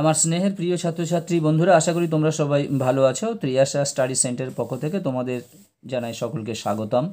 আমার স্নেহের প্রিয় ছাত্রছাত্রী বন্ধুরা আশা করি তোমরা সবাই ভালো আছো ত্রিয়াশা স্টাডি সেন্টারের পক্ষ থেকে তোমাদের জানাই সকলকে স্বাগতম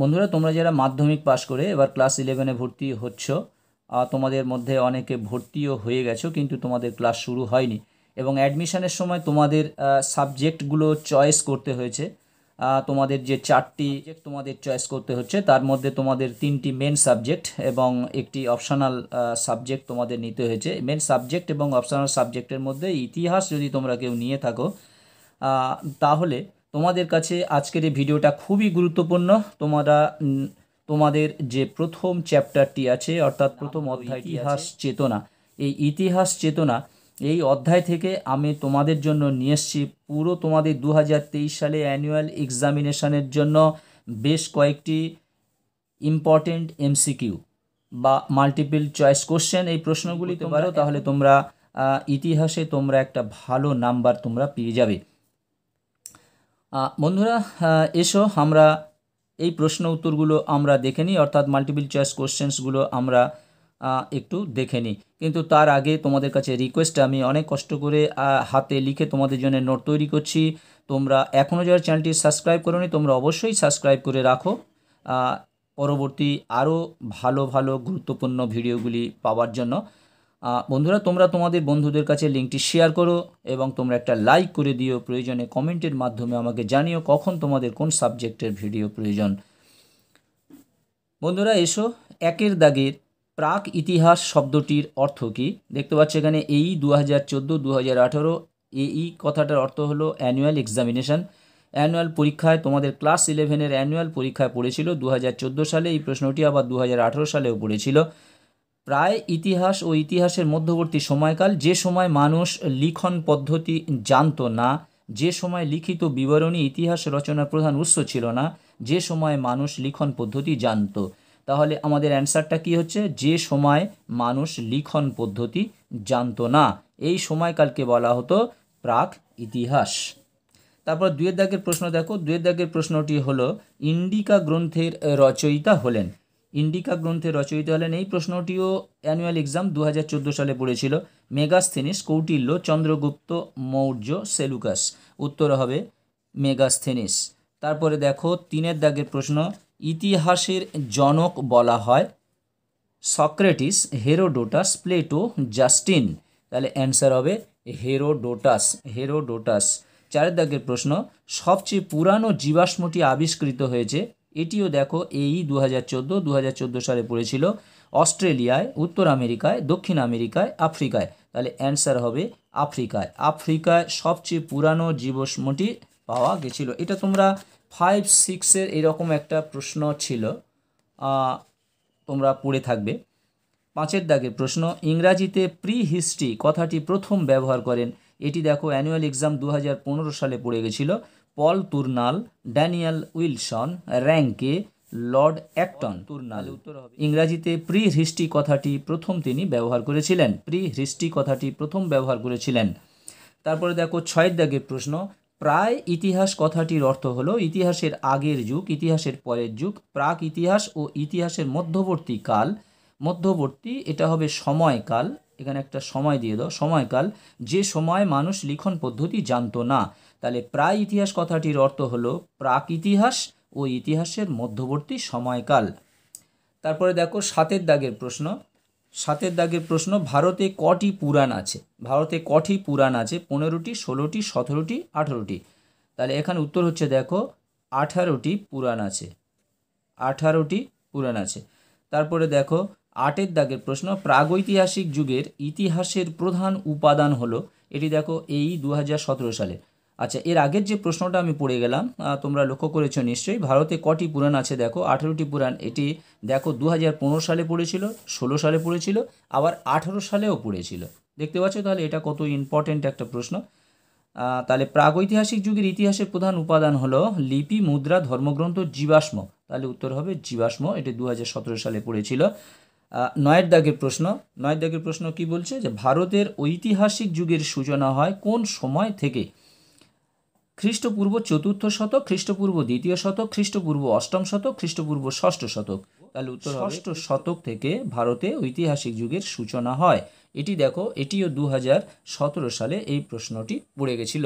বন্ধুরা তোমরা যারা মাধ্যমিক পাশ করে এবার ক্লাস ইলেভেনে ভর্তি হচ্ছ তোমাদের মধ্যে অনেকে ভর্তিও হয়ে গেছো কিন্তু তোমাদের ক্লাস শুরু হয়নি এবং অ্যাডমিশানের সময় তোমাদের সাবজেক্টগুলো চয়েস করতে হয়েছে তোমাদের যে চারটি তোমাদের চয়েস করতে হচ্ছে তার মধ্যে তোমাদের তিনটি মেন সাবজেক্ট এবং একটি অপশনাল সাবজেক্ট তোমাদের নিতে হয়েছে মেন সাবজেক্ট এবং অপশনাল সাবজেক্টের মধ্যে ইতিহাস যদি তোমরা কেউ নিয়ে থাকো তাহলে তোমাদের কাছে আজকের এই ভিডিওটা খুবই গুরুত্বপূর্ণ তোমরা তোমাদের যে প্রথম চ্যাপ্টারটি আছে অর্থাৎ প্রথম অধ্যায় ইতিহাস চেতনা এই ইতিহাস চেতনা এই অধ্যায় থেকে আমি তোমাদের জন্য নিয়ে এসছি পুরো তোমাদের দু সালে অ্যানুয়াল এক্সামিনেশানের জন্য বেশ কয়েকটি ইম্পর্টেন্ট এমসিকিউ বা মাল্টিপল চয়েস কোশ্চেন এই প্রশ্নগুলি তোমারও তাহলে তোমরা ইতিহাসে তোমরা একটা ভালো নাম্বার তোমরা পেয়ে যাবে বন্ধুরা এসো আমরা এই প্রশ্ন উত্তরগুলো আমরা দেখে নিই অর্থাৎ মাল্টিপল চয়েস কোশ্চেন্সগুলো আমরা একটু দেখে নিই কিন্তু তার আগে তোমাদের কাছে রিকোয়েস্ট আমি অনেক কষ্ট করে হাতে লিখে তোমাদের জন্য নোট তৈরি করছি তোমরা এখনও যারা চ্যানেলটি সাবস্ক্রাইব করোনি তোমরা অবশ্যই সাবস্ক্রাইব করে রাখো পরবর্তী আরও ভালো ভালো গুরুত্বপূর্ণ ভিডিওগুলি পাওয়ার জন্য বন্ধুরা তোমরা তোমাদের বন্ধুদের কাছে লিঙ্কটি শেয়ার করো এবং তোমরা একটা লাইক করে দিও প্রয়োজনে কমেন্টের মাধ্যমে আমাকে জানিও কখন তোমাদের কোন সাবজেক্টের ভিডিও প্রয়োজন বন্ধুরা এসো একের দাগের প্রাক ইতিহাস শব্দটির অর্থ কী দেখতে পাচ্ছ এখানে এই দু হাজার চোদ্দো দু হাজার আঠেরো এই কথাটার অর্থ হলো অ্যানুয়াল এক্সামিনেশান অ্যানুয়াল পরীক্ষায় তোমাদের ক্লাস ইলেভেনের অ্যানুয়াল পরীক্ষায় পড়েছিল দু হাজার সালে এই প্রশ্নটি আবার দু হাজার আঠেরো সালেও পড়েছিল প্রায় ইতিহাস ও ইতিহাসের মধ্যবর্তী সময়কাল যে সময় মানুষ লিখন পদ্ধতি জানত না যে সময় লিখিত বিবরণী ইতিহাস রচনার প্রধান উৎস ছিল না যে সময় মানুষ লিখন পদ্ধতি জানত তাহলে আমাদের অ্যান্সারটা কি হচ্ছে যে সময় মানুষ লিখন পদ্ধতি জানতো না এই সময়কালকে বলা হতো প্রাক ইতিহাস তারপর দুয়ের দাগের প্রশ্ন দেখো দুয়ের দাগের প্রশ্নটি হলো ইন্ডিকা গ্রন্থের রচয়িতা হলেন ইন্ডিকা গ্রন্থের রচয়িতা হলেন এই প্রশ্নটিও অ্যানুয়াল এক্সাম দু সালে পড়েছিল মেগাস্থেনিস কৌটিল্য চন্দ্রগুপ্ত মৌর্য সেলুকাস উত্তর হবে মেগাস্থেনিস তারপরে দেখো তিনের দাগের প্রশ্ন ইতিহাসের জনক বলা হয় সক্রেটিস হেরোডোটাস প্লেটো জাস্টিন তাহলে অ্যান্সার হবে হেরোডোটাস হেরোডোটাস চারের দাগের প্রশ্ন সবচেয়ে পুরানো জীবাশ্মটি আবিষ্কৃত হয়েছে এটিও দেখো এই দু হাজার চোদ্দো দু হাজার চোদ্দো সালে পড়েছিল অস্ট্রেলিয়ায় উত্তর আমেরিকায় দক্ষিণ আমেরিকায় আফ্রিকায় তাহলে অ্যান্সার হবে আফ্রিকায় আফ্রিকায় সবচেয়ে পুরানো জীবাশ্মটি পাওয়া গেছিল এটা তোমরা ফাইভ সিক্সের এরকম একটা প্রশ্ন ছিল তোমরা পড়ে থাকবে পাঁচের দাগের প্রশ্ন ইংরাজিতে প্রি হিস্ট্রি কথাটি প্রথম ব্যবহার করেন এটি দেখো অ্যানুয়াল এক্সাম দু পনেরো সালে পড়ে গেছিল Paul Turnour Daniel Wilson Ranke Lord Acton Turnour ইংরাজিতে প্রি হিস্ট্রি কথাটি প্রথম তিনি ব্যবহার করেছিলেন প্রি হিস্ট্রি কথাটি প্রথম ব্যবহার করেছিলেন তারপরে দেখো ছয়ের দাগের প্রশ্ন প্রায় ইতিহাস কথাটির অর্থ হলো ইতিহাসের আগের যুগ ইতিহাসের পরের যুগ প্রাক ইতিহাস ও ইতিহাসের মধ্যবর্তী কাল মধ্যবর্তী এটা হবে সময়কাল এখানে একটা সময় দিয়ে দাও সময়কাল যে সময় মানুষ লিখন পদ্ধতি জানতো না তাহলে প্রায় ইতিহাস কথাটির অর্থ হলো প্রাক ইতিহাস ও ইতিহাসের মধ্যবর্তী সময়কাল তারপরে দেখো সাতের দাগের প্রশ্ন সাতের দাগের প্রশ্ন ভারতে কটি পুরাণ আছে ভারতে কটি পুরাণ আছে পনেরোটি ষোলোটি সতেরোটি আঠেরোটি তাহলে এখানে উত্তর হচ্ছে দেখো আঠারোটি পুরাণ আছে আঠারোটি পুরাণ আছে তারপরে দেখো আটের দাগের প্রশ্ন প্রাগৈতিহাসিক যুগের ইতিহাসের প্রধান উপাদান হলো এটি দেখো এই দু সালে আচ্ছা এর আগের যে প্রশ্নটা আমি পড়ে গেলাম তোমরা লক্ষ্য করেছো নিশ্চয়ই ভারতে কটি পুরাণ আছে দেখো আঠেরোটি পুরাণ এটি দেখো দু সালে পড়েছিল ষোলো সালে পড়েছিল আবার আঠেরো সালেও পড়েছিল দেখতে পাচ্ছ তাহলে এটা কত ইম্পর্টেন্ট একটা প্রশ্ন তাহলে প্রাগৈতিহাসিক যুগের ইতিহাসের প্রধান উপাদান হলো লিপি মুদ্রা ধর্মগ্রন্থ জীবাশ্ম তাহলে উত্তর হবে জীবাশ্ম এটি দু সালে পড়েছিল নয়ের দাগের প্রশ্ন নয়ের দাগের প্রশ্ন কি বলছে যে ভারতের ঐতিহাসিক যুগের সূচনা হয় কোন সময় থেকে খ্রিস্টপূর্ব চতুর্থ শতক খ্রিস্টপূর্ব দ্বিতীয় শতক খ্রিস্টপূর্ব অষ্টম শতক খ্রিস্টপূর্ব ষষ্ঠ শতক তাহলে উত্তর ষষ্ঠ শতক থেকে ভারতে ঐতিহাসিক যুগের সূচনা হয় এটি দেখো এটিও দু সালে এই প্রশ্নটি পড়ে গেছিল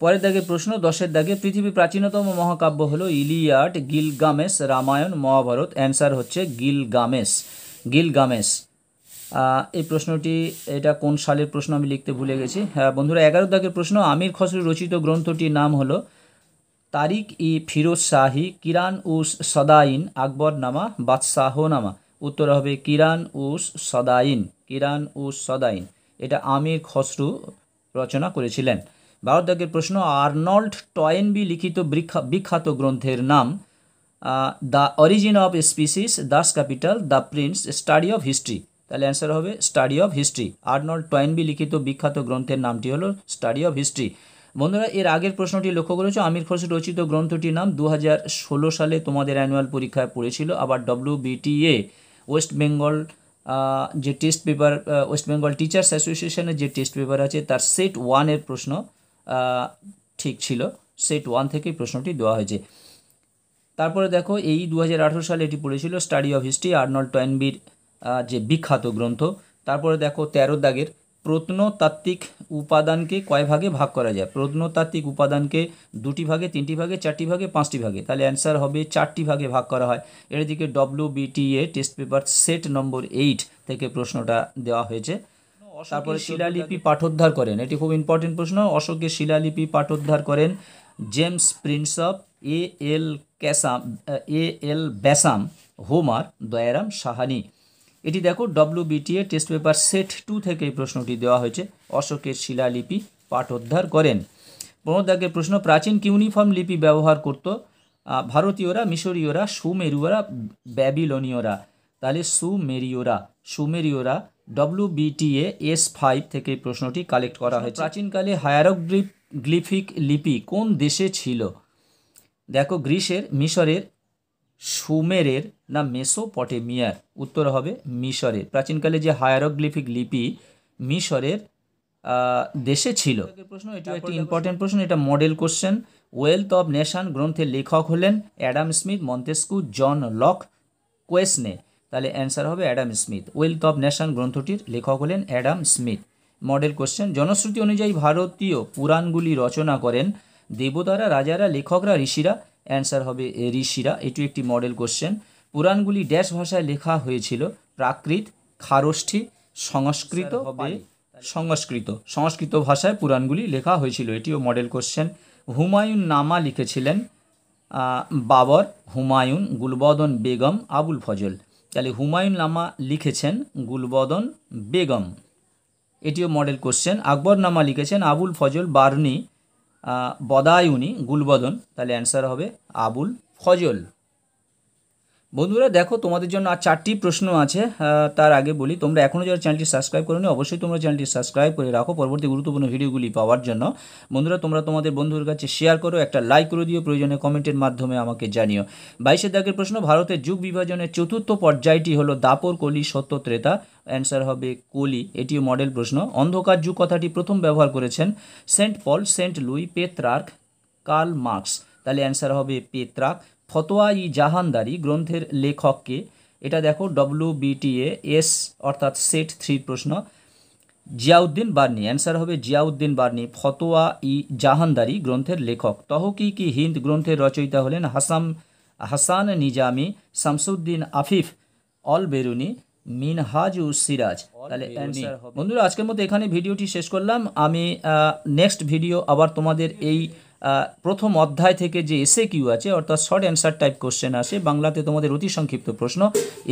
পরের দাগে প্রশ্ন দশের দাগে পৃথিবীর প্রাচীনতম মহাকাব্য হল Iliad Gilgamesh Ramayana Mahabharata answer হচ্ছে গিলগামেস গিলগামেস এই প্রশ্নটি এটা কোন সালের প্রশ্ন আমি লিখতে ভুলে গেছি হ্যাঁ বন্ধুরা এগারো দাগের প্রশ্ন আমির খসরু রচিত গ্রন্থটির নাম হলো তারিক ই ফিরোজ শাহি কিরান উস সদাইন আকবরনামা বাদশাহনামা উত্তর হবে কিরান উস সদাইন কিরান উস সদাইন এটা আমির খসরু রচনা করেছিলেন বারো দাগের প্রশ্ন আর্নল্ড টয়েনবি লিখিত বিখ্যাত গ্রন্থের নাম the origin of species Das Kapital the prince study of history তাহলে অ্যান্সার হবে study of history Arnold Toynbee লিখিত বিখ্যাত গ্রন্থের নামটি হলো স্টাডি অফ হিস্ট্রি বন্ধুরা এর আগের প্রশ্নটি লক্ষ্য করেছো আমির খসরু রচিত গ্রন্থটির নাম দু সালে তোমাদের অ্যানুয়াল পরীক্ষায় পড়েছিল আবার ডব্লিউ এ ওয়েস্ট বেঙ্গল যে test paper West Bengal teachers অ্যাসোসিয়েশনের যে টেস্ট পেপার আছে তার সেট ওয়ানের প্রশ্ন ঠিক ছিল সেট ওয়ান থেকেই প্রশ্নটি দেওয়া হয়েছে তারপরে দেখো এই দু সালে এটি পড়েছিল স্টাডি অফ হিস্ট্রি আর্নল্ড টয়েনবির যে বিখ্যাত গ্রন্থ তারপরে দেখো তেরো দাগের প্রত্নতাত্ত্বিক উপাদানকে কয় ভাগে ভাগ করা যায় প্রত্নতাত্ত্বিক উপাদানকে দুটি ভাগে তিনটি ভাগে চারটি ভাগে পাঁচটি ভাগে তাহলে অ্যান্সার হবে চারটি ভাগে ভাগ করা হয় এর দিকে W BTA test paper set number eight থেকে প্রশ্নটা দেওয়া হয়েছে তারপরে শিলালিপি পাঠোদ্ধার করেন এটি খুব ইম্পর্টেন্ট প্রশ্ন অশোকের শিলালিপি পাঠোদ্ধার করেন জেমস প্রিন্সপ এ এল ক্যাসাম A L Basham Homer Dayaram Sahni এটি দেখো WBTA test paper set two থেকে এই প্রশ্নটি দেওয়া হয়েছে অশোকের শিলালিপি পাঠোদ্ধার করেন পনেরো প্রশ্ন প্রাচীন ইউনিফর্ম লিপি ব্যবহার করত ভারতীয়রা মিশরীয়রা সুমেরুয়রা ব্যাবিলনীয়রা তাহলে সুমেরীয়রা সুমেরীয়রা ডব্লিউবিটিএ এস ফাইভ থেকে প্রশ্নটি কালেক্ট করা হয়েছে প্রাচীনকালে হায়ারোগ্লিফ গ্লিফিক লিপি কোন দেশে ছিল দেখো গ্রিসের মিশরের সুমেরের না মেসোপটেমিয়ার উত্তর হবে মিশরের প্রাচীনকালে যে হায়ারোগ্লিফিক লিপি মিশরের দেশে ছিল প্রশ্ন এটা একটি ইম্পর্টেন্ট প্রশ্ন এটা model question Wealth of Nation গ্রন্থের লেখক হলেন Adam Smith Montesquieu John Locke Quesnay তাহলে অ্যান্সার হবে Adam Smith Wealth of Nation গ্রন্থটির লেখক হলেন অ্যাডাম স্মিথ মডেল কোশ্চেন জনশ্রুতি অনুযায়ী ভারতীয় পুরাণগুলি রচনা করেন দেবতারা রাজারা লেখকরা ঋষিরা অ্যান্সার হবে ঋষিরা এটি একটি মডেল কোশ্চেন পুরাণগুলি ড্যাশ ভাষায় লেখা হয়েছিল প্রাকৃত খারষ্ঠী সংস্কৃত হবে সংস্কৃত সংস্কৃত ভাষায় পুরাণগুলি লেখা হয়েছিল এটিও মডেল কোশ্চেন হুমায়ুন নামা লিখেছিলেন বাবর হুমায়ুন গুলবদন বেগম আবুল ফজল তাহলে হুমায়ুন নামা লিখেছেন গুলবদন বেগম এটিও মডেল কোশ্চেন আকবর নামা লিখেছেন আবুল ফজল বার্নি বদায়ুনি গুলবদন তাহলে অ্যান্সার হবে আবুল ফজল বন্ধুরা দেখো তোমাদের জন্য আর চারটি প্রশ্ন আছে তার আগে বলি তোমরা এখনও যারা চ্যানেলটি সাবস্ক্রাইব করোনি অবশ্যই তোমরা চ্যানেলটি সাবস্ক্রাইব করে রাখো পরবর্তী গুরুত্বপূর্ণ ভিডিওগুলি পাওয়ার জন্য বন্ধুরা তোমরা তোমাদের বন্ধুর কাছে শেয়ার করো একটা লাইক করে দিও প্রয়োজনে কমেন্টের মাধ্যমে আমাকে জানিও বাইশের দাগের প্রশ্ন ভারতের যুগ বিভাজনের চতুর্থ পর্যায়টি হলো দাপর কলি সত্য ত্রেতা অ্যান্সার হবে কোলি এটিও মডেল প্রশ্ন অন্ধকার যুগ কথাটি প্রথম ব্যবহার করেছেন Saint Paul Saint Louis Petrarch Karl Marx তাহলে অ্যান্সার হবে পেত্রাক ফতোয়া ই জাহানদারি গ্রন্থের লেখককে এটা দেখো ডব্লিউ বিটিএ এস অর্থাৎ সেট থ্রি প্রশ্ন জিয়াউদ্দিন বার্নি অ্যান্সার হবে জিয়াউদ্দিন বার্নি ফতোয়া ই জাহানদারি গ্রন্থের লেখক তহকি কি হিন্দ গ্রন্থের রচয়িতা হলেন হাসাম হাসান নিজামি শামসুদ্দিন আফিফ অল বেরুনি মিনহাজ সিরাজ তাহলে বন্ধুরা আজকের মতো এখানে ভিডিওটি শেষ করলাম আমি নেক্সট ভিডিও আবার তোমাদের এই প্রথম অধ্যায় থেকে যে এসে কিউ আছে অর্থাৎ শর্ট অ্যান্সার টাইপ কোশ্চেন আসে বাংলাতে তোমাদের অতি সংক্ষিপ্ত প্রশ্ন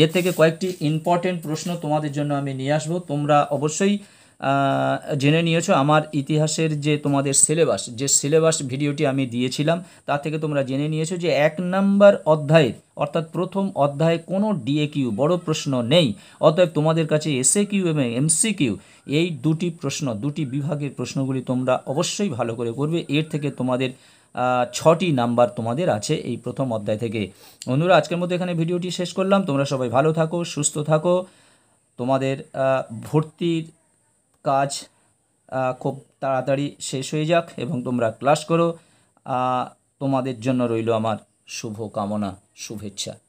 এর থেকে কয়েকটি ইম্পর্টেন্ট প্রশ্ন তোমাদের জন্য আমি নিয়ে আসবো তোমরা অবশ্যই জেনে নিয়েছো আমার ইতিহাসের যে তোমাদের সিলেবাস যে সিলেবাস ভিডিওটি আমি দিয়েছিলাম তা থেকে তোমরা জেনে নিয়েছো যে এক নম্বর অধ্যায়ের অর্থাৎ প্রথম অধ্যায়ে কোনো ডিএ কিউ বড়ো প্রশ্ন নেই অতএব তোমাদের কাছে এসএ কিউ এবং এমসি কিউ এই দুটি প্রশ্ন দুটি বিভাগের প্রশ্নগুলি তোমরা অবশ্যই ভালো করে করবে এর থেকে তোমাদের ছটি নাম্বার তোমাদের আছে এই প্রথম অধ্যায় থেকে বন্ধুরা আজকের মধ্যে এখানে ভিডিওটি শেষ করলাম তোমরা সবাই ভালো থাকো সুস্থ থাকো তোমাদের ভর্তির কাজ খুব তাড়াতাড়ি শেষ হয়ে যাক এবং তোমরা ক্লাস করো তোমাদের জন্য রইল আমার শুভকামনা শুভেচ্ছা